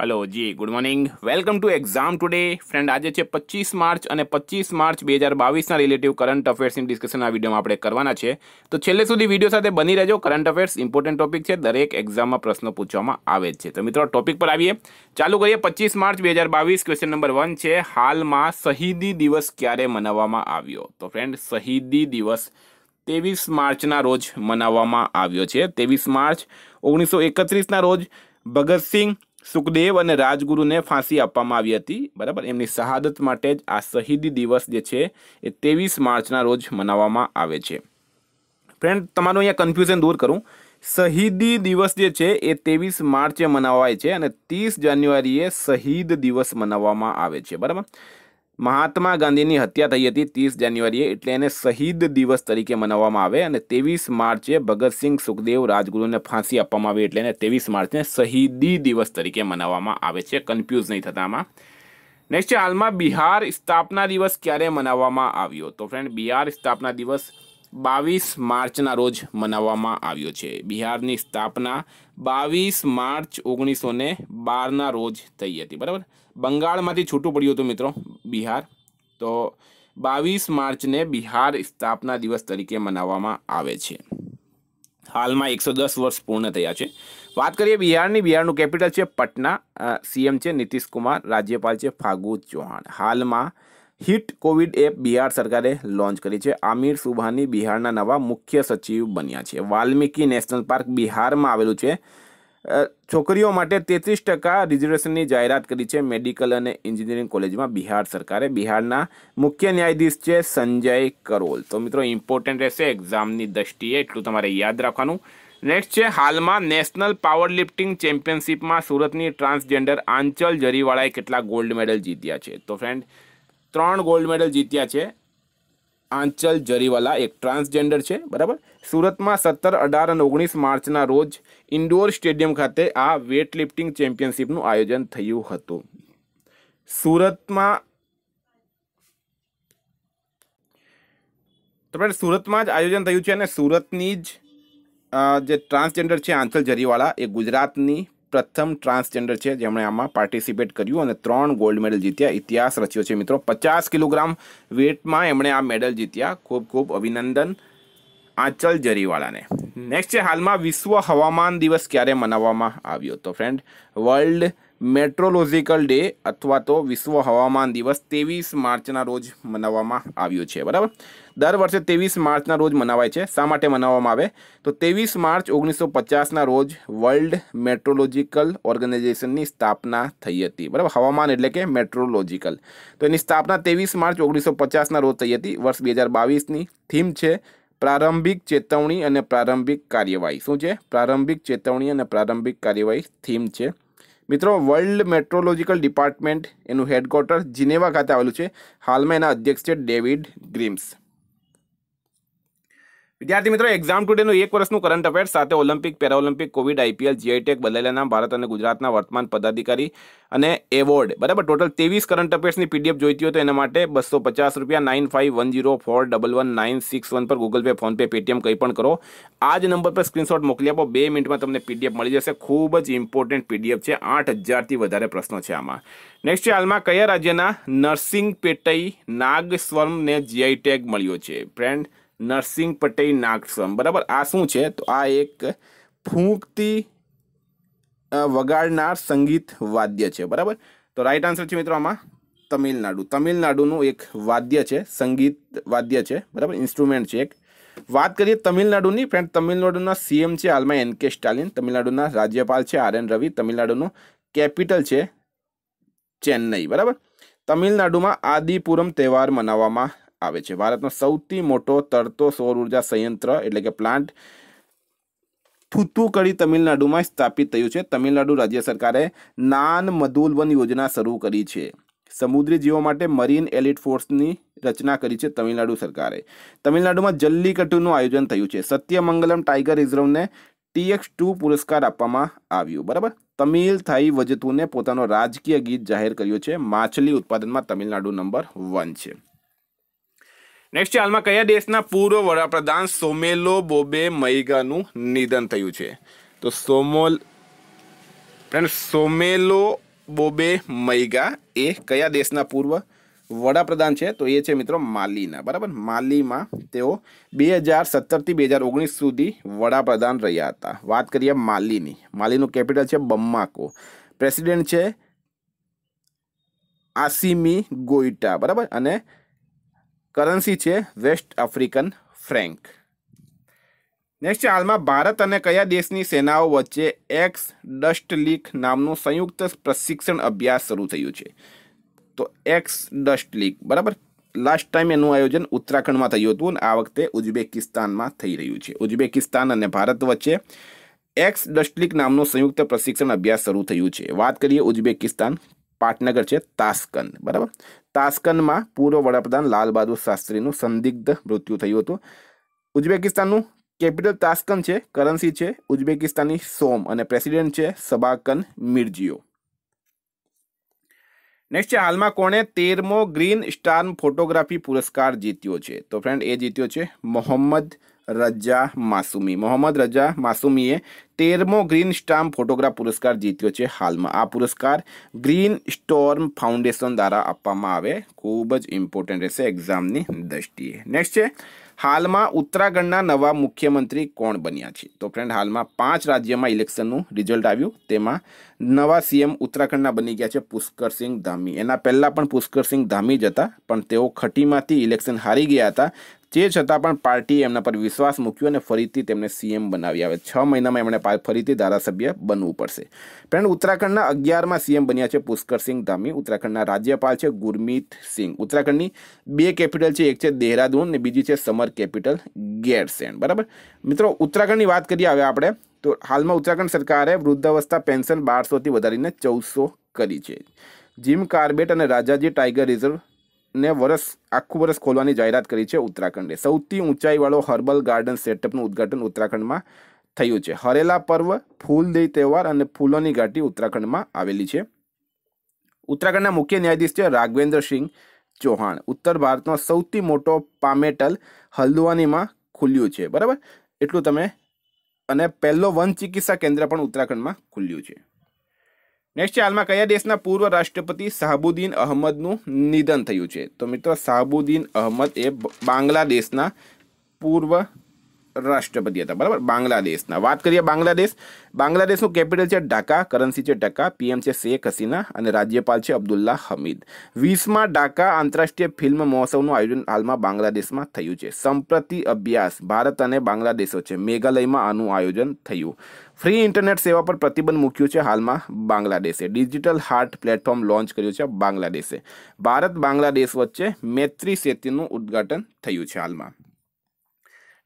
hello ji good morning welcome to exam today friend આજે છે પચીસ માર્ચ અને પચીસ માર્ચ બે હજાર બાવીસના રિલેટિવ કરંટ અફેર્સની ડિસ્કશન આ વિડીયોમાં આપણે કરવાના છે તો છેલ્લે સુધી વિડીયો સાથે બની રહેજો કરંટ અફેર્સ ઇમ્પોર્ટન્ટ ટોપિક છે દરેક એક્ઝામમાં પ્રશ્નો પૂછવામાં આવે છે તો મિત્રો ટોપિક પર આવીએ ચાલુ કરીએ પચીસ માર્ચ બે હજાર બાવીસ ક્વેશ્ચન નંબર વન છે હાલમાં શહીદી દિવસ ક્યારે મનાવવામાં આવ્યો તો ફ્રેન્ડ શહીદી દિવસ ત્રેવીસ માર્ચના રોજ મનાવવામાં આવ્યો છે ત્રેવીસ માર્ચ ઓગણીસો એકત્રીસના રોજ ભગતસિંહ સુખદેવ અને રાજગુરુને ફાંસી આપવામાં આવી હતી બરાબર એમની શહાદત માટે જ આ શહીદી દિવસ જે છે એ ત્રેવીસ માર્ચના રોજ મનાવવામાં આવે છે ફ્રેન્ડ તમારું અહીંયા કન્ફ્યુઝન દૂર કરું શહીદી દિવસ જે છે એ ત્રેવીસ માર્ચે મનાવાય છે અને ત્રીસ જાન્યુઆરીએ શહીદ દિવસ મનાવવામાં આવે છે બરાબર મહાત્મા ગાંધીની હત્યા થઈ હતી ત્રીસ જાન્યુઆરીએ એટલે એને શહીદ દિવસ તરીકે મનાવવામાં આવે અને ત્રેવીસ માર્ચે ભગતસિંહ સુખદેવ રાજગુરુને ફાંસી આપવામાં આવી એટલે એને ત્રેવીસ માર્ચને શહીદી દિવસ તરીકે મનાવવામાં આવે છે કન્ફ્યુઝ નહીં થતામાં નેક્સ્ટ હાલમાં બિહાર સ્થાપના દિવસ ક્યારે મનાવવામાં આવ્યો તો ફ્રેન્ડ બિહાર સ્થાપના દિવસ બાવીસ માર્ચના રોજ મનાવવામાં આવ્યો છે બિહારની સ્થાપના બાવીસ માર્ચ ઓગણીસો ને બારના રોજ થઈ હતી બરાબર બંગાળમાંથી છૂટું પડ્યું હતું મિત્રો બિહાર તો બાવીસ માર્ચને બિહાર સ્થાપના દિવસ તરીકે મનાવવામાં આવે છે હાલમાં એકસો દસ વર્ષ પૂર્ણ થયા છે વાત કરીએ બિહારની બિહારનું કેપિટલ છે પટના સીએમ છે નીતિશ કુમાર રાજ્યપાલ છે ફાગુ ચૌહાણ હાલમાં હિટ કોવિડ એપ બિહાર સરકારે લોન્ચ કરી છે આમિર સુભાની બિહારના નવા મુખ્ય સચિવ બન્યા છે વાલ્મીકી નેશનલ પાર્ક બિહારમાં આવેલું છે છોકરીઓ માટે તેત્રીસ ટકા રિઝર્વેશનની જાહેરાત કરી છે મેડિકલ અને એન્જિનિયરિંગ કોલેજમાં બિહાર સરકારે બિહારના મુખ્ય ન્યાયાધીશ છે સંજય કરોલ તો મિત્રો ઇમ્પોર્ટન્ટ રહેશે એક્ઝામની દ્રષ્ટિએ એટલું તમારે યાદ રાખવાનું નેક્સ્ટ છે હાલમાં નેશનલ પાવર લિફ્ટિંગ ચેમ્પિયનશિપમાં સુરતની ટ્રાન્સજેન્ડર આંચલ જરીવાળાએ કેટલા ગોલ્ડ મેડલ જીત્યા છે તો ફ્રેન્ડ ત્રણ ગોલ્ડ મેડલ જીત્યા છે આંચલ જરીવાલા એક ટ્રાન્સજેન્ડર છે બરાબર સુરતમાં સત્તર અઢાર અને ઓગણીસ માર્ચના રોજ ઇન્ડોર સ્ટેડિયમ ખાતે આ વેટ લિફ્ટિંગ ચેમ્પિયનશિપનું આયોજન થયું હતું સુરતમાં તો સુરતમાં જ આયોજન થયું છે અને સુરતની જ જે ટ્રાન્સજેન્ડર છે આંચલ જરીવાળા એ ગુજરાતની પ્રથમ ટ્રાન્સજેન્ડર છે જેમણે આમાં પાર્ટિસિપેટ કર્યું અને ત્રણ ગોલ્ડ મેડલ જીત્યા ઇતિહાસ રચ્યો છે મિત્રો પચાસ કિલોગ્રામ વેટમાં એમણે આ મેડલ જીત્યા ખૂબ ખૂબ અભિનંદન આંચલ જરીવાળાને નેક્સ્ટ છે હાલમાં વિશ્વ હવામાન દિવસ ક્યારે મનાવવામાં આવ્યો તો ફ્રેન્ડ વર્લ્ડ મેટ્રોલોજિકલ ડે અથવા તો વિશ્વ હવામાન દિવસ ત્રેવીસ માર્ચના રોજ મનાવવામાં આવ્યો છે બરાબર દર વર્ષે ત્રેવીસ માર્ચના રોજ મનાવાય છે શા માટે મનાવવામાં આવે તો ત્રેવીસ માર્ચ ઓગણીસો પચાસના રોજ વર્લ્ડ મેટ્રોલોજિકલ ઓર્ગેનાઇઝેશનની સ્થાપના થઈ હતી બરાબર હવામાન એટલે કે મેટ્રોલોજિકલ તો એની સ્થાપના ત્રેવીસ માર્ચ ઓગણીસો પચાસના રોજ થઈ હતી વર્ષ બે હજાર બાવીસની થીમ છે પ્રારંભિક ચેતવણી અને પ્રારંભિક કાર્યવાહી શું છે પ્રારંભિક ચેતવણી અને પ્રારંભિક કાર્યવાહી થીમ છે મિત્રો વર્લ્ડ મેટ્રોલોજીકલ ડિપાર્ટમેન્ટ એનું હેડક્વાર્ટર જીનેવા ખાતે આવેલું છે હાલમાં એના અધ્યક્ષ છે ડેવિડ ગ્રીમ્સ વિદ્યાર્થી મિત્રો એક્ઝામ ટુડેનું એક વર્ષનું કરંટ અફેર સાથે ઓલિમ્પિક પેરાઓલિમ્પિક કોવિડ આઈપીએલ જીઆઈટેક બદલાયેલા ભારત અને ગુજરાતના વર્તમાન પદાધિકારી અને એવોર્ડ બરાબર ટોટલ ત્રેવીસ કરંટ અફેર્સની પીડીએફ જોઈતી હોય તો એના માટે બસો પચાસ રૂપિયા nine five one zero four double one nine six one પર ગૂગલ પે ફોનપે પેટીએમ કંઈ પણ કરો આ જ નંબર પર સ્ક્રીનશોટ મોકલી આપો બે મિનિટમાં તમને પીડીએફ મળી જશે ખૂબ જ ઇમ્પોર્ટન્ટ પીડીએફ છે આઠ હજારથી વધારે પ્રશ્નો છે આમાં નેક્સ્ટ છે હાલમાં કયા રાજ્યના નર્સિંગ પેટઈ નાગ સ્વર્મને જીઆઈટેગ e મળ્યો છે ફ્રેન્ડ નરસિંહ પટેલ નાગસમ બરાબર આ શું છે તો આ એક ફૂંકતી વગાડનાર સંગીત વાદ્ય છે બરાબર તો રાઈટ આન્સર છે મિત્રો આમાં તમિલનાડુ તમિલનાડુનું એક વાદ્ય છે સંગીત વાદ્ય છે બરાબર ઇન્સ્ટ્રુમેન્ટ છે એક વાત કરીએ તમિલનાડુની ફ્રેન્ડ તમિલનાડુના સીએમ છે હાલમાં એન કે સ્ટાલિન તમિલનાડુના રાજ્યપાલ છે આર એન રવિ તમિલનાડુનું કેપિટલ છે ચેન્નઈ બરાબર તમિલનાડુમાં આદિપુરમ તહેવાર મનાવવામાં આવે છે ભારતનો સૌથી મોટો તરતો સૌર ઉર્જા સંયંત્ર એટલે કે પ્લાન્ટ થુતુકડી તમિલનાડુમાં સ્થાપિત થયું છે તમિલનાડુ રાજ્ય સરકારે નાન મધુલવન યોજના શરૂ કરી છે સમુદ્રી જીવો માટે મરીન એલિટ ફોર્સની રચના કરી છે તમિલનાડુ સરકારે તમિલનાડુમાં જલ્લીકટ્ટુનું આયોજન થયું છે સત્યમંગલમ ટાઈગર રિઝર્વને ટીએક્સ ટુ પુરસ્કાર આપવામાં આવ્યું બરાબર તમિલ થાઈ વજતુને પોતાનો રાજકીય ગીત જાહેર કર્યો છે માછલી ઉત્પાદનમાં તમિલનાડુ નંબર વન છે નેક્સ્ટ હાલમાં કયા દેશના પૂર્વ વડાપ્રધાન સોમેલો બોબે મૈગાનું નિધન થયું છે તો સોમોલ ફ્રેન્ડ સોમેલો બોબે મૈગા એ કયા દેશના પૂર્વ વડાપ્રધાન છે તો એ છે મિત્રો માલીના બરાબર માલીમાં તેઓ બે હજાર સત્તરથી બે હજાર ઓગણીસ સુધી વડાપ્રધાન રહ્યા હતા વાત કરીએ માલીની માલીનું કેપિટલ છે બમ્માકો પ્રેસિડેન્ટ છે આસિમી ગોઈટા બરાબર અને કરન્સી છે વેસ્ટ આફ્રિકન ફ્રેન્ક નેક્સ્ટ હાલમાં ભારત અને કયા દેશની સેનાઓ વચ્ચે એક્સ ડસ્ટ લીક નામનું સંયુક્ત પ્રશિક્ષણ અભ્યાસ શરૂ થયું છે તો એક્સ ડસ્ટ લીક બરાબર લાસ્ટ ટાઈમ એનું આયોજન ઉત્તરાખંડમાં થયું હતું અને આ વખતે ઉઝબેકિસ્તાનમાં થઈ રહ્યું છે ઉઝબેકિસ્તાન અને ભારત વચ્ચે એક્સ ડસ્ટલિક નામનું સંયુક્ત પ્રશિક્ષણ અભ્યાસ શરૂ થયું છે વાત કરીએ ઉઝબેકિસ્તાન પાટનગર છે તાસ્કન બરાબર તાસ્કનમાં પૂર્વ વડાપ્રધાન લાલ બહાદુર શાસ્ત્રીનું સંદિગ્ધ મૃત્યુ થયું હતું ઉઝબેકિસ્તાનનું કેપિટલ તાસ્કન છે કરન્સી છે ઉઝબેકિસ્તાની સોમ અને પ્રેસિડેન્ટ છે સબાકન મિરજીઓ નેક્સ્ટ છે હાલમાં કોણે તેરમો ગ્રીન સ્ટાર ફોટોગ્રાફી પુરસ્કાર જીત્યો છે તો ફ્રેન્ડ એ જીત્યો છે મોહમ્મદ રજા માસુમી મોહમ્મદ રજા માસુમીએ તેરમો ગ્રીન સ્ટામ્પ ફોટોગ્રાફ પુરસ્કાર જીત્યો છે હાલમાં આ પુરસ્કાર ગ્રીન સ્ટોર્મ ફાઉન્ડેશન દ્વારા આપવામાં આવે ખૂબ જ ઇમ્પોર્ટન્ટ રહેશે એક્ઝામની દ્રષ્ટિએ નેક્સ્ટ છે હાલમાં ઉત્તરાખંડના નવા મુખ્યમંત્રી કોણ બન્યા છે તો ફ્રેન્ડ હાલમાં પાંચ રાજ્યમાં ઇલેક્શનનું રિઝલ્ટ આવ્યું તેમાં નવા સીએમ ઉત્તરાખંડના બની ગયા છે પુષ્કરસિંહ ધામી એના પહેલાં પણ પુષ્કરસિંહ ધામી જ હતા પણ તેઓ ખટીમાંથી ઇલેક્શન હારી ગયા હતા તે છતાં પણ પાર્ટીએ એમના પર વિશ્વાસ મૂક્યો અને ફરીથી તેમને સીએમ બનાવ્યા હવે છ મહિનામાં એમણે ફરીથી ધારાસભ્ય બનવું પડશે પણ ઉત્તરાખંડના અગિયારમાં સીએમ બન્યા છે પુષ્કરસિંહ ધામી ઉત્તરાખંડના રાજ્યપાલ છે ગુરમીત સિંહ ઉત્તરાખંડની બે કેપિટલ છે એક છે દેહરાદૂન ને બીજી છે સમર કેપિટલ ગેરસેન બરાબર મિત્રો ઉત્તરાખંડની વાત કરીએ હવે આપણે તો હાલમાં ઉત્તરાખંડ સરકારે વૃદ્ધાવસ્થા પેન્શન બારસોથી વધારીને ચૌદસો કરી છે જીમ કાર્બેટ અને રાજાજી ટાઈગર રિઝર્વ ને વરસ આખું વરસ ખોલવાની જાહેરાત કરી છે ઉત્તરાખંડે સૌથી ઊંચાઈવાળો હર્બલ ગાર્ડન સેટઅપનું ઉદ્ઘાટન ઉત્તરાખંડમાં થયું છે હરેલા પર્વ ફૂલદેય તહેવાર અને ફૂલોની ઘાટી ઉત્તરાખંડમાં આવેલી છે ઉત્તરાખંડના મુખ્ય ન્યાયાધીશ છે રાઘવેન્દ્ર સિંહ ચૌહાણ ઉત્તર ભારતનો સૌથી મોટો પામેટલ હલ્દવાનીમાં ખુલ્યું છે બરાબર એટલું તમે અને પહેલો વન ચિકિત્સા કેન્દ્ર પણ ઉત્તરાખંડમાં ખુલ્યું છે નેક્સ્ટ છે હાલમાં કયા દેશના પૂર્વ રાષ્ટ્રપતિ શાહબુદ્દીન અહમદનું નિધન થયું છે તો મિત્રો શાહબુદ્દીન અહમદ એ બાંગ્લાદેશના પૂર્વ રાષ્ટ્રપતિ હતા બરાબર બાંગ્લાદેશના વાત કરીએ બાંગ્લાદેશ બાંગ્લાદેશનું કેપિટલ છે ઢાકા કરન્સી છે ટકા પીએમ છે શેખ હસીના અને રાજ્યપાલ છે અબ્દુલ્લા હમીદ વીસમાં ઢાકા આંતરરાષ્ટ્રીય ફિલ્મ મહોત્સવનું આયોજન હાલમાં બાંગ્લાદેશમાં થયું છે સંપ્રતિ અભ્યાસ ભારત અને બાંગ્લાદેશો છે મેઘાલયમાં આનું આયોજન થયું ફ્રી ઇન્ટરનેટ સેવા પર પ્રતિબંધ મૂક્યું છે હાલમાં બાંગ્લાદેશે ડિજિટલ હાર્ટ પ્લેટફોર્મ લોન્ચ કર્યું છે બાંગ્લાદેશે ભારત બાંગ્લાદેશ વચ્ચે મૈત્રી સેતુનું ઉદ્ઘાટન થયું છે હાલમાં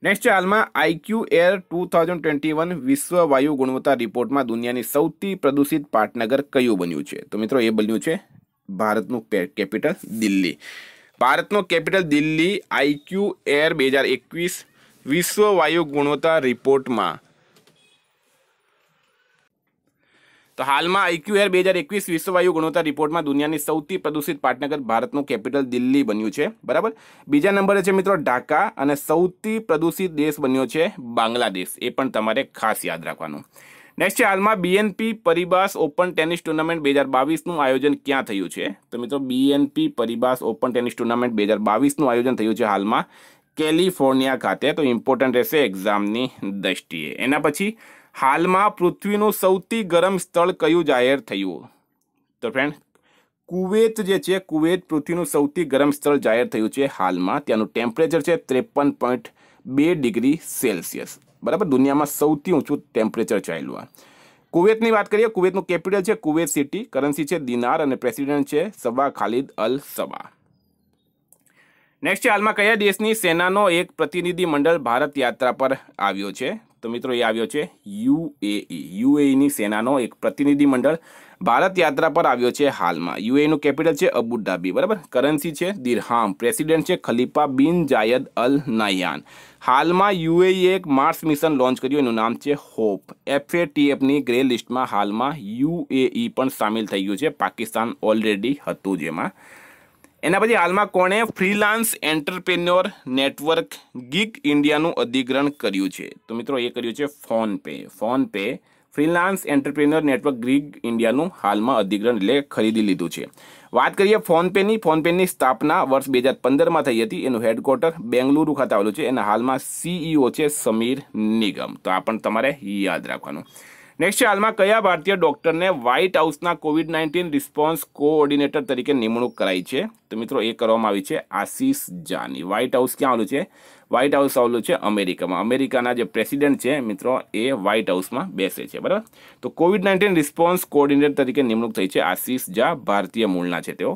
નેક્સ્ટ હાલમાં IQ air two thousand twenty one વિશ્વ વાયુ ગુણવત્તા રિપોર્ટમાં દુનિયાની સૌથી પ્રદૂષિત પાટનગર કયું બન્યું છે તો મિત્રો એ બન્યું છે ભારતનું કેપિટલ દિલ્હી ભારતનું કેપિટલ દિલ્હી આઈક્યુ એર બે હજાર એકવીસ વિશ્વ વાયુ ગુણવત્તા રિપોર્ટમાં તો હાલમાં આઈક્યુએર બે હજાર એકવીસ વિશ્વવાયુ ગુણવત્તા રિપોર્ટમાં દુનિયાની સૌથી પ્રદૂષિત પાટનગર ભારતનું કેપિટલ દિલ્હી બન્યું છે બરાબર બીજા નંબરે છે મિત્રો ઢાકા અને સૌથી પ્રદૂષિત દેશ બન્યો છે બાંગ્લાદેશ એ પણ તમારે ખાસ યાદ રાખવાનું નેક્સ્ટ છે હાલમાં BNP Paribas open tennis tournament બે હજાર બાવીસનું આયોજન ક્યાં થયું છે તો મિત્રો BNP Paribas open tennis tournament બે હજાર બાવીસનું આયોજન થયું છે હાલમાં કેલિફોર્નિયા ખાતે તો ઇમ્પોર્ટન્ટ રહેશે એક્ઝામની દ્રષ્ટિએ એના પછી હાલમાં પૃથ્વીનું સૌથી ગરમ સ્થળ કયું જાહેર થયું તો ફ્રેન્ડ કુવેત જે છે કુવેત પૃથ્વીનું સૌથી ગરમ સ્થળ જાહેર થયું છે હાલમાં ત્યાંનું ટેમ્પરેચર છે ત્રેપન પોઈન્ટ બે ડિગ્રી સેલ્સિયસ બરાબર દુનિયામાં સૌથી ઊંચું ટેમ્પરેચર ચાલ્યું આ કુવેતની વાત કરીએ કુવેતનું કેપિટલ છે કુવેત સિટી કરન્સી છે દિનાર અને પ્રેસિડેન્ટ છે સબા ખાલિદ અલ સબા નેક્સ્ટ હાલમાં કયા દેશની સેનાનો એક પ્રતિનિધિ મંડળ ભારત યાત્રા પર આવ્યો છે તો મિત્રો એ આવ્યો છે યુએઈ યુએઈની સેનાનો એક પ્રતિનિધિમંડળ ભારત યાત્રા પર આવ્યો છે હાલમાં યુએનું કેપિટલ છે અબુધાબી બરાબર કરન્સી છે દિરહામ પ્રેસિડેન્ટ છે ખલીફા બિન જાયદ અલ નાયાન હાલમાં યુએઈએ એક માર્સ મિશન લોન્ચ કર્યું એનું નામ છે હોપ એફએટીએફની ગ્રે લિસ્ટમાં હાલમાં યુએઈ પણ સામેલ થઈ ગયું છે પાકિસ્તાન ઓલરેડી હતું જેમાં એના પછી હાલમાં કોણે ફ્રીલાન્સ એન્ટરપ્રેન્યોર નેટવર્ક ગીગ ઇન્ડિયાનું અધિગ્રહણ કર્યું છે તો મિત્રો એ કર્યું છે PhonePe PhonePe freelance entrepreneur network ગ્રીક ઇન્ડિયાનું હાલમાં અધિગ્રહણ એટલે ખરીદી લીધું છે વાત કરીએ ફોનપેની ફોનપેની સ્થાપના વર્ષ બે હજાર પંદરમાં થઈ હતી એનું હેડક્વાર્ટર બેંગલુરુ ખાતે આવેલું છે એના હાલમાં સીઈઓ e છે સમીર નિગમ તો આ પણ તમારે યાદ રાખવાનું નેક્સ્ટ છે હાલમાં કયા ભારતીય ડોક્ટરને વ્હાઇટ હાઉસના કોવિડ નાઇન્ટીન રિસ્પોન્સ કોઓર્ડિનેટર તરીકે નિમણૂક કરાઈ છે તો મિત્રો એ કરવામાં આવી છે આશીષ જાની વ્હાઇટ હાઉસ ક્યાં આવેલું છે વ્હાઇટ હાઉસ આવેલું છે અમેરિકામાં અમેરિકાના જે પ્રેસિડેન્ટ છે મિત્રો એ વ્હાઇટ હાઉસમાં બેસે છે બરાબર તો કોવિડ નાઇન્ટીન રિસ્પોન્સ કોઓર્ડિનેટર તરીકે નિમણૂક થઈ છે આશીષ ઝા ભારતીય મૂળના છે તેઓ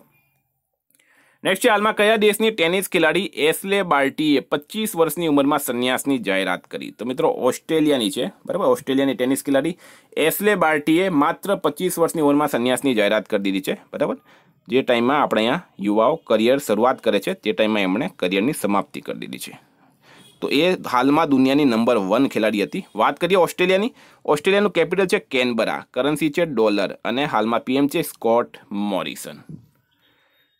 નેક્સ્ટ છે હાલમાં કયા દેશની ટેનિસ ખેલાડી એસલે બાર્ટીએ પચીસ વર્ષની ઉંમરમાં સંન્યાસની જાહેરાત કરી તો મિત્રો ઓસ્ટ્રેલિયાની છે બરાબર ઓસ્ટ્રેલિયાની ટેનિસ ખેલાડી એસલે બાર્ટીએ માત્ર પચીસ વર્ષની ઉંમરમાં સંન્યાસની જાહેરાત કરી દીધી છે બરાબર જે ટાઈમમાં આપણે અહીંયા યુવાઓ કરિયર શરૂઆત કરે છે તે ટાઈમમાં એમણે કરિયરની સમાપ્તિ કરી દીધી છે તો એ હાલમાં દુનિયાની નંબર વન ખેલાડી હતી વાત કરીએ ઓસ્ટ્રેલિયાની ઓસ્ટ્રેલિયાનું કેપિટલ છે કેનબરા કરન્સી છે ડોલર અને હાલમાં પીએમ છે સ્કોટ મોરિસન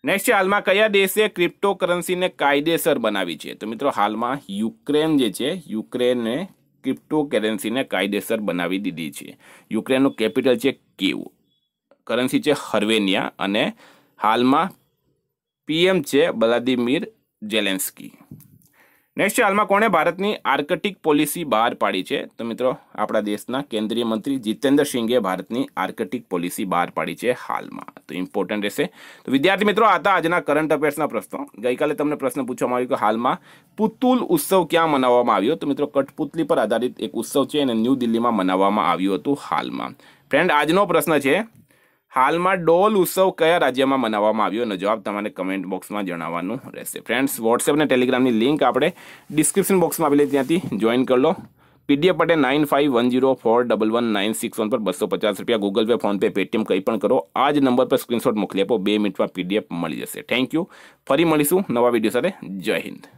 નેક્સ્ટ છે હાલમાં કયા દેશે ક્રિપ્ટોકરન્સીને કાયદેસર બનાવી છે તો મિત્રો હાલમાં યુક્રેન જે છે યુક્રેને ક્રિપ્ટોકરન્સીને કાયદેસર બનાવી દીધી છે યુક્રેનનું કેપિટલ છે કીવ કરન્સી છે હર્વેનિયા અને હાલમાં પીએમ છે વ્લાદિમીર જેલેન્સ્કી નેક્સ્ટ છે હાલમાં કોણે ભારતની આર્કટિક પોલિસી બહાર પાડી છે તો મિત્રો આપણા દેશના કેન્દ્રીય મંત્રી જીતેન્દ્ર સિંઘે ભારતની આર્કટિક પોલિસી બહાર પાડી છે હાલમાં તો ઇમ્પોર્ટન્ટ રહેશે તો વિદ્યાર્થી મિત્રો આતા આજના કરંટ અફેર્સના પ્રશ્નો ગઈકાલે તમને પ્રશ્ન પૂછવામાં આવ્યો કે હાલમાં પુતુલ ઉત્સવ ક્યાં મનાવવામાં આવ્યો તો મિત્રો કઠપુતલી પર આધારિત એક ઉત્સવ છે અને ન્યૂ દિલ્હીમાં મનાવવામાં આવ્યું હતું હાલમાં ફ્રેન્ડ આજનો પ્રશ્ન છે હાલમાં ડોલ ઉત્સવ કયા રાજ્યમાં મનાવવામાં આવ્યો એનો જવાબ તમારે કમેન્ટ બોક્સમાં જણાવવાનું રહેશે ફ્રેન્ડ્સ વોટ્સએપ અને ટેલિગ્રામની લિંક આપણે ડિસ્ક્રિપ્શન બોક્સમાં આપેલી ત્યાંથી જોઈન કરી લો પીડીએફ માટે nine five one zero four double one nine six one પર બસો પચાસ રૂપિયા ગૂગલ પે ફોનપે પેટીએમ કંઈ પણ કરો આ જ નંબર પર સ્ક્રીનશોટ મોકલી આપો બે મિનિટમાં પીડીએફ મળી જશે થેન્ક યુ ફરી મળીશું નવા વિડીયો સાથે જય હિન્દ